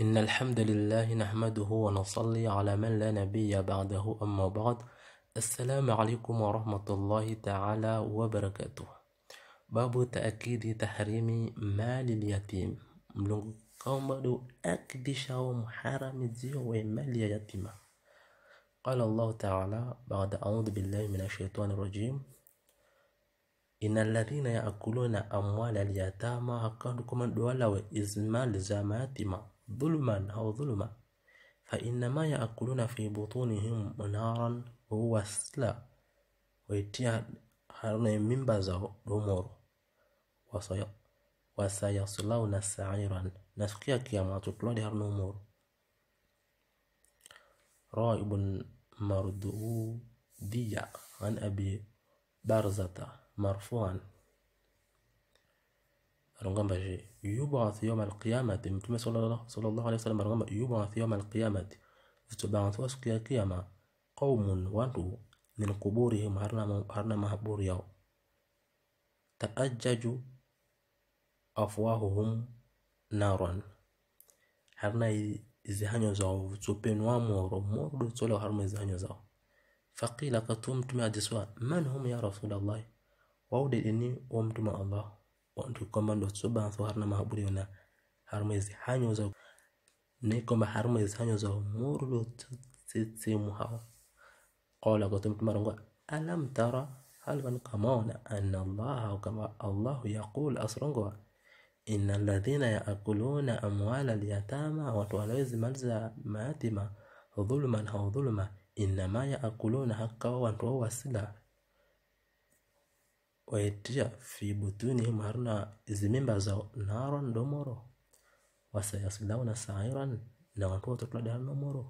إن الحمد لله نحمده ونصلي على من لا نبي بعده أما بعد السلام عليكم ورحمة الله تعالى وبركاته باب تأكيد تحريم مال اليتيم ملقمر أكدش محرم زيو مال اليتيم قال الله تعالى بعد أعوذ بالله من الشيطان الرجيم إن الذين يأكلون أموال اليتامى كانوا كما دولا وإزمال زماتما ظلما أو ظلما فإنما يأكلون في بطونهم نارا هو سلا ويتيا هارون من بزاو رمور وسيصلون سعيرا نسقيا كيما تقلون هارون رومور رائب مردودية عن أبي برزة مرفوعا رغم يبعث يوم القيامة مثل صلى الله صلى الله عليه وسلم رغم يبعث يوم القيامة فتبعث أسقي القيامة قوم وانتو من قبورهم هرنا مهبور يو تأجج أفواههم نارا هرنا إزهان يزعو فتبين وامور ومور بطولة هرنا إزهان يزعو فقيل قطوم تمع من هم يا رسول الله وودي إني ومتما الله kwamba ndosoba nso harina mahaburi yona harumwezi hanyoza ne kwamba harumwezi hanyoza murdo tsitsemuhawo qala gotum tumarongo alam tara hal wan kamona anna allaha kama allahu yaqul asrongo inna alladhina yaakuluna amwala alyatama watu walawezi maliza mayatima dhulman hau dhulma innama yaakuluna haqqawa wantu wasila ويتجع في بطونهم هرنا izimimba za naro ndomoro na sairan na wakiwa watoto ndomoro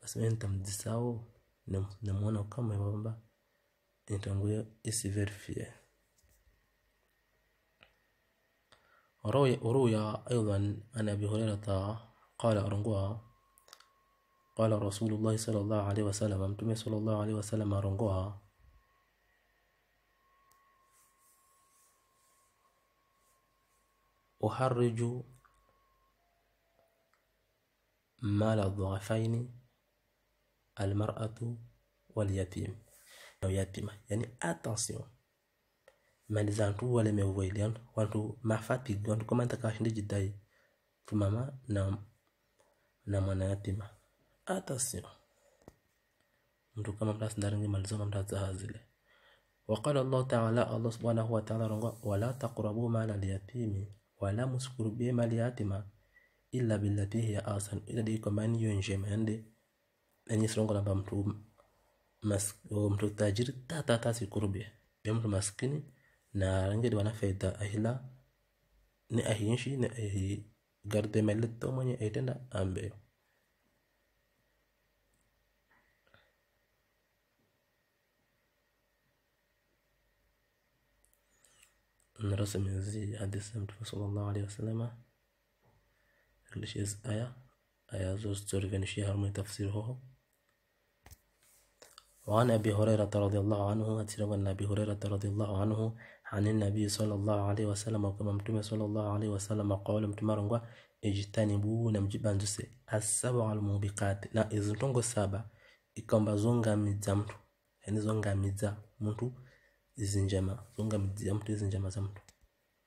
basi mimi na namwona kama kwamba nitanguya isiverifie وروي أيضا عن أبي هريرة قال أرنقوا قال رسول الله صلى الله عليه وسلم أمتمي صلى الله عليه وسلم أرنقوا uharriju mala dhuafaini almar'atu walyatim na yatima yani attention mali zantu wale mewelian wantu mafapigo wantu kama ntakashinde jidai tumama mama na na mwana yatima attention mtu kama mtasindaringi mali zao mtazaha zile وقال الله تعالى الله سبحانه وتعالى wala taqrabu mala al-yatimi wala musukurubye mali yatima illa billati hiya asan ila di ko man yo njema yande enye sirongo lamba mtu mas mtu tajiri ta ta ta sikurubye be mtu maskini na rangi wana faida ahila ni ahinshi ni ahi garde meletto mwenye aitenda ambeyo رسم زي حديث سمت صلى الله عليه وسلم اللي شيز آية آية زوج تورفين شيها من تفسيره وعن أبي هريرة رضي الله عنه أتسير عن أبي هريرة رضي الله عنه عن النبي صلى الله عليه وسلم وكما متمة صلى الله عليه وسلم قال متمة رنغا اجتنبوا نمجيبا نجسي السبع الموبقات لا إذن تنغو سابا ikomba zongamidza يعني زنغا zongamidza muntu hizi njema funga mji ya mtu hizi njema za mtu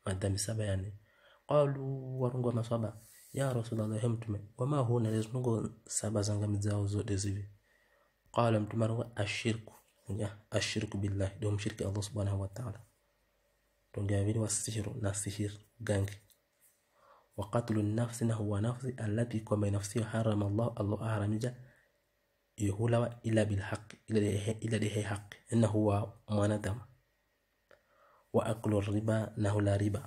madhambi saba yani qalu warungu wa masaba ya rasulullah mtume wama huna lezungu saba za ngami zao zote zivi qala mtume rungu ashirku ya ah, ashirku billahi ndio mshiriki Allah subhanahu wa ta'ala tongea vile wasihiru na sihir gangi wa qatlu nafsi na huwa nafsi allati kwa ma nafsi harama Allah Allah haramija yuhulawa ila bil haqq ila ila haqq innahu wa manadama wa aklu riba na hula riba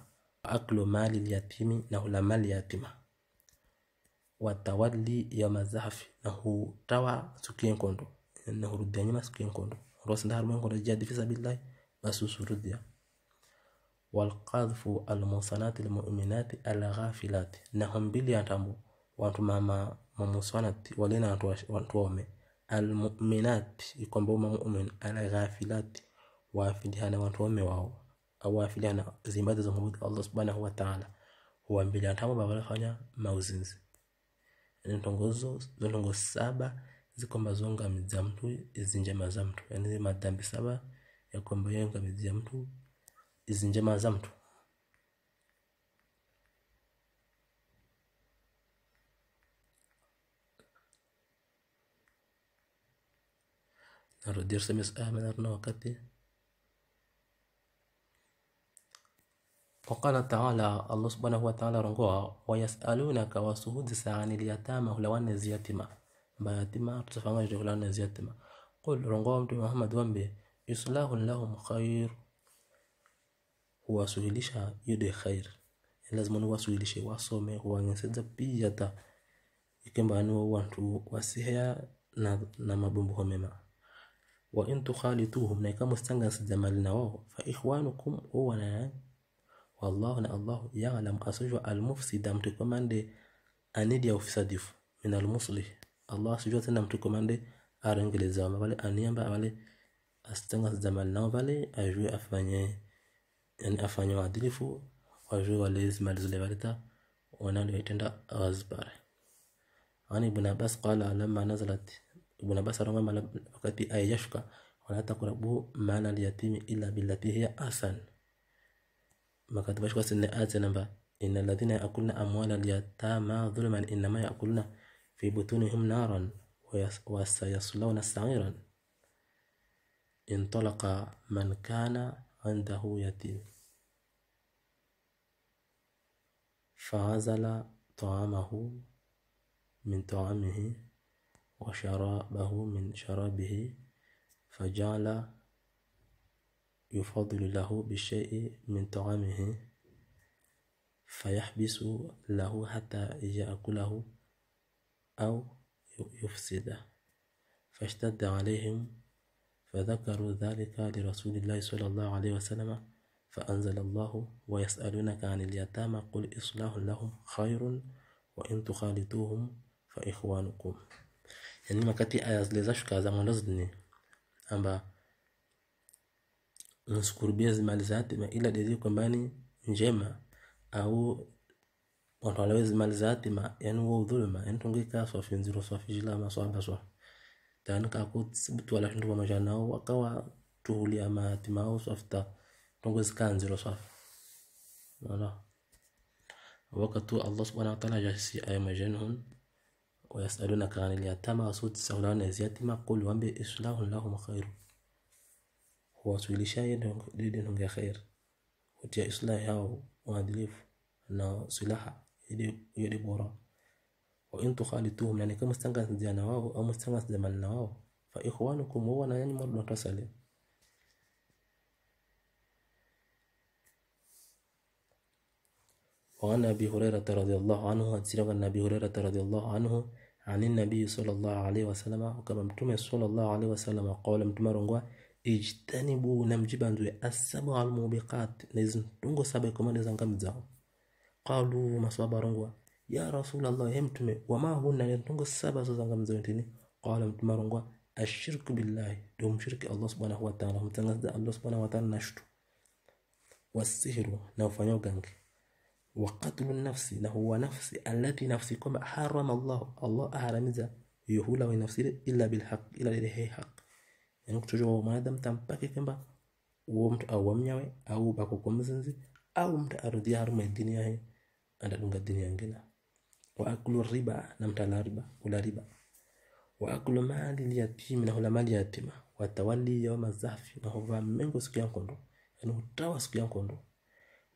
wa aklu mali lyatimi na hula mali yatima wa tawalli yawma zahfi na hutawa siku yenkondo na hurudia nyuma siku yenkondo rosinda harumo yenkondo jadi fi sabilillahi basi usurudia walqadhfu almusanati almu'minati alghafilati na hombili atambu wantu mama mamusanati walena wantu waume almu'minati ikwamba mu'min alghafilati wafidihana wantu waume wao awafiliana zimbazo za mwabudu Allah subhanahu wa ta'ala huambili atamu baba alifanya mauzinzi yani tongozo zonongo saba ziko mazonga mja mtu izi za mtu yani madhambi saba ya kwamba yenga mja mtu izi za mtu narudia tuseme amana ah, na wakati Waqala taala, Allah subhanahu wataala arongoa wayasalunaka wasuhudzisa anil yatama hulawanezi yatima bayatima tusafangaje hulawanezi yatima qul rongoa mtume Muhammad wambe islahun lahum khair huwasuhilisha yude khair lazima niwasuhilishe wasome huwangeseza pia ta ikemba ni wantu wasihya na, na mabumbuho mema wa in tukhalituhum na ikamusitanga sijamali na wao fa ikhwanukum والله na Allah ya'lam as usual al-mufsida mtukomande anidi ya ufisadifu min al-muslih Allah sijua tena mtukomande arengeleza wale aniamba wale asitanga zamani nao wale ajue afanye yani afanye uadilifu wajue wale zimali zile waleta wanaloitenda ghazbar ani ibn abbas qala lamma nazalat ibn abbas aronga wakati aya yashuka wala taqrabu mala al-yatimi illa billati hiya asan ما كتبش كويس ان اتنا ان الذين ياكلون اموال اليتامى ظلما انما ياكلون في بطونهم نارا وسيصلون سعيرا انطلق من كان عنده يتيم فعزل طعامه من طعامه وشرابه من شرابه فجعل يفضل له بالشيء من طعامه فيحبس له حتى يأكله أو يفسده فاشتد عليهم فذكروا ذلك لرسول الله صلى الله عليه وسلم فأنزل الله ويسألونك عن اليتامى قل إصلاح لهم خير وإن تخالطوهم فإخوانكم. يعني ما كتير zile zashuka za mwanzo zine nasukurubia zimali zati hatima ila dezi kwambani yaani njema au watu wantwalawe zimali za hatima yani wo udhuluma yani tungika swafi nziro swafi jila ma maswamba swafi tani kako sibutu wala shindu kwa majana au wakawa tuhuli ama hatima au ta tungi zika nziro swafi wala wakatu Allah subhanahu wa ta'ala jasi ayo wa yasaluna kani liyatama wa suti saulana yatima qul wambi islahu lahum khairu kuwasuluhishaji dhidi ya khair kutia islahi au uadilifu na silaha ile bora wa in tukhalituhum yani kama mstangaziana wao au mstangaziana na wao fa ikhwanukum huwa na yani mara tasali وعن أبي هريرة رضي الله عنه أتسير عن أبي هريرة رضي الله عنه عن النبي صلى الله عليه وسلم وكما متمه صلى الله عليه وسلم قال متمه رنقوه ijtanibu na mjibandue asaba almubiqat na hizi ndungo saba ikomane za ngami zao qalu maswaba rongwa ya rasul allah he mtume wama hunna ni ndungo saba za ngami zao tini qala mtume rongwa ashirku billahi do mshirki allah subhanahu wa ta'ala mtangaza allah subhanahu wa ta'ala na shtu wasihru na ufanya ugangi وقتل nafsi na huwa nafsi allati nafsi kwamba harama allah allah aharamiza yuhula wa nafsi ila bilhaq ila lihi haq ekikucojwa omumaadha mutampaka ekemba womuntu awamnyawe awubako komuzinzi au au bako kwa mzinzi mtu arodhia harumu dini yahe andadunga dini yangina wa akulu riba na mtala riba kula riba wa akulu mali ya yatimi na hula mali ya yatima watawali yawma zafi na hova mengo siku ya nkondo yani utawa siku ya nkondo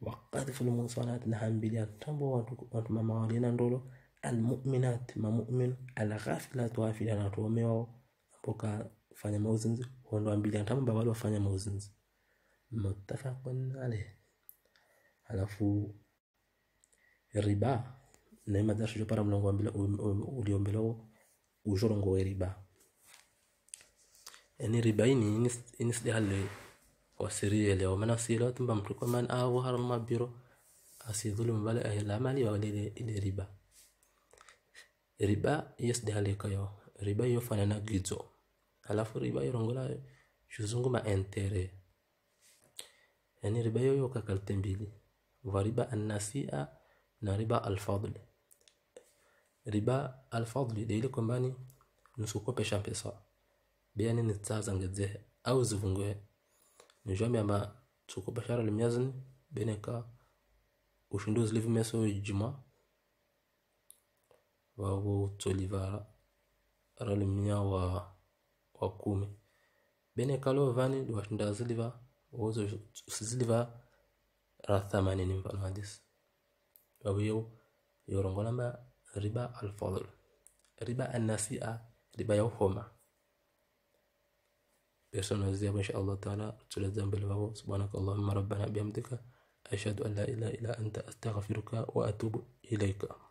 wa qadhfu lmusanat na hambili ya tambo watu, watu mama na ndolo almuminat mamumin alghafilatu ghafila na watu wamewao amboka kufanya mauzinzi huondoa ambili antamu mambo wale wafanya mauzinzi muttafaqun alayh alafu riba na ima dasho para mlango ambila uliombelao ujorongo wa um, um, riba yani riba ini ini sidi wasirie leo maana si leo tumba mtu kwa maana au ah, harma biro asidhulumu bali ahla eh, amali wa wale ile riba riba yasdalle kayo riba yofana na gizo alafu riba irongola ma intere yani riba yoyo kakalte mbili wa riba anasia na riba alfadl riba alfadli ni ile kwambani nusikopesha pesa biani nitazangezehe au zivungue nijome ama tukopeshara limyazini beneka ushinduzi meso juma wawo tolivara ralimnya wa wa kumi bene kalo vani liwashinda ziliva uwezo ziliva ra thamanini mfano hadisi wawiyo yorongolamba riba alfadl riba annasia riba ya uhoma بيرسونا زي إن شاء الله تعالى تلزم بالباب سبحانك اللهم ربنا بحمدك أشهد أن لا إله إلا أنت أستغفرك وأتوب إليك